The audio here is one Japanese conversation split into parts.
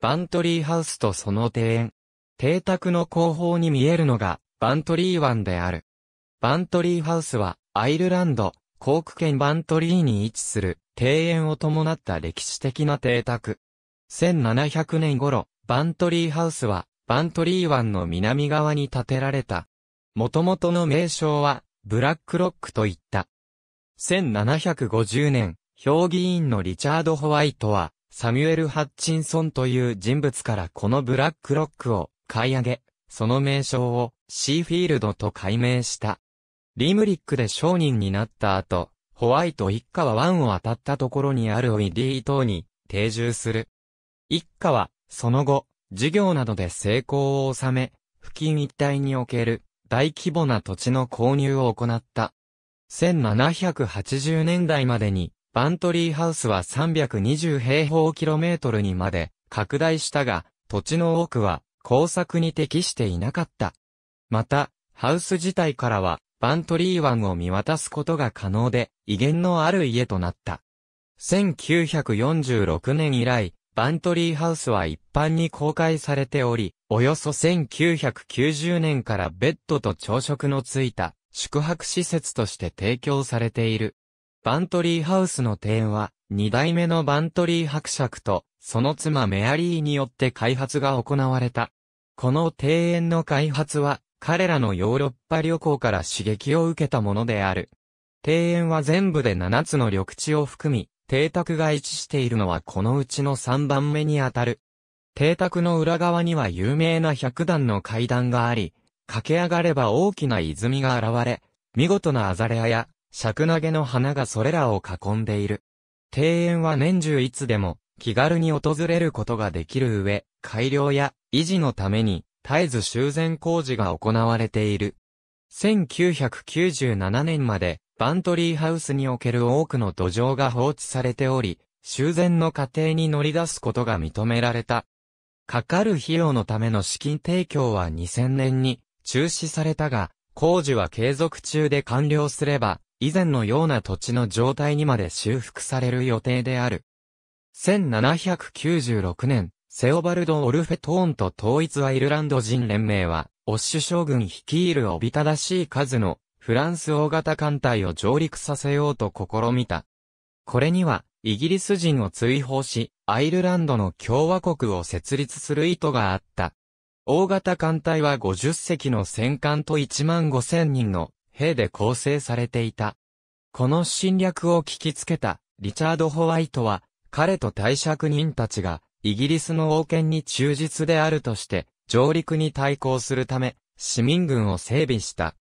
バントリーハウスとその庭園。邸宅の後方に見えるのが、バントリー湾である。バントリーハウスは、アイルランド、コーク県バントリーに位置する、庭園を伴った歴史的な邸宅。1700年頃、バントリーハウスは、バントリー湾の南側に建てられた。元々の名称は、ブラックロックといった。1750年、評議員のリチャード・ホワイトは、サミュエル・ハッチンソンという人物からこのブラックロックを買い上げ、その名称をシーフィールドと改名した。リムリックで商人になった後、ホワイト一家は湾を渡ったところにあるオイディ島に定住する。一家は、その後、事業などで成功を収め、付近一帯における大規模な土地の購入を行った。1780年代までにバントリーハウスは320平方キロメートルにまで拡大したが、土地の多くは工作に適していなかった。また、ハウス自体からは、バントリー湾を見渡すことが可能で、威厳のある家となった。1946年以来、バントリーハウスは一般に公開されており、およそ1990年からベッドと朝食のついた宿泊施設として提供されている。バントリーハウスの庭園は、二代目のバントリー伯爵と、その妻メアリーによって開発が行われた。この庭園の開発は、彼らのヨーロッパ旅行から刺激を受けたものである。庭園は全部で7つの緑地を含み、邸宅が位置しているのはこのうちの3番目にあたる。邸宅の裏側には有名な百段の階段があり、駆け上がれば大きな泉が現れ、見事なアザレアや尺投げの花がそれらを囲んでいる。庭園は年中いつでも気軽に訪れることができる上、改良や維持のために絶えず修繕工事が行われている。1997年までバントリーハウスにおける多くの土壌が放置されており、修繕の過程に乗り出すことが認められた。かかる費用のための資金提供は2000年に中止されたが、工事は継続中で完了すれば、以前のような土地の状態にまで修復される予定である。1796年、セオバルド・オルフェトーンと統一アイルランド人連盟は、オッシュ将軍率いるおびただしい数のフランス大型艦隊を上陸させようと試みた。これには、イギリス人を追放し、アイルランドの共和国を設立する意図があった。大型艦隊は50隻の戦艦と1万5千人の兵で構成されていた。この侵略を聞きつけたリチャード・ホワイトは、彼と退職人たちがイギリスの王権に忠実であるとして、上陸に対抗するため、市民軍を整備した。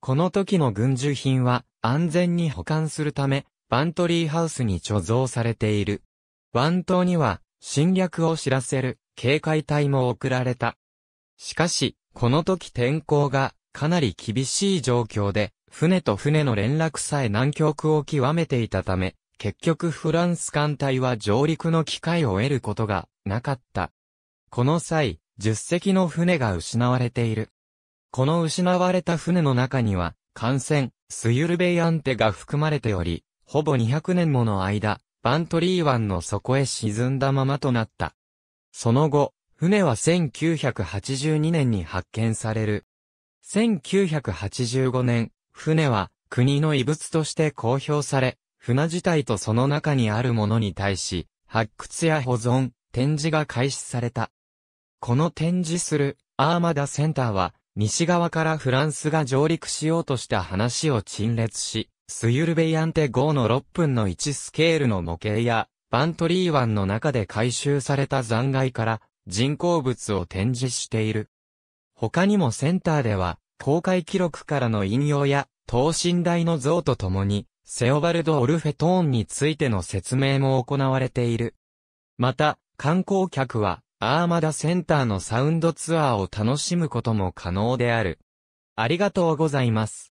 この時の軍需品は安全に保管するため、バントリーハウスに貯蔵されている。湾島には侵略を知らせる警戒隊も送られた。しかし、この時天候がかなり厳しい状況で、船と船の連絡さえ南極を極めていたため、結局フランス艦隊は上陸の機会を得ることがなかった。この際、10隻の船が失われている。この失われた船の中には、艦船、スユルベイアンテが含まれており、ほぼ200年もの間、バントリー湾の底へ沈んだままとなった。その後、船は1982年に発見される1985年、船は国の遺物として公表され、船自体とその中にあるものに対し、発掘や保存、展示が開始された。この展示するアーマダセンターは、西側からフランスが上陸しようとした話を陳列し、スユルベイアンテ号の6分の1スケールの模型や、バントリー湾の中で回収された残骸から人工物を展示している。他にもセンターでは、公開記録からの引用や、等身大の像とともに、セオバルド・オルフェトーンについての説明も行われている。また、観光客は、アーマダセンターのサウンドツアーを楽しむことも可能である。ありがとうございます。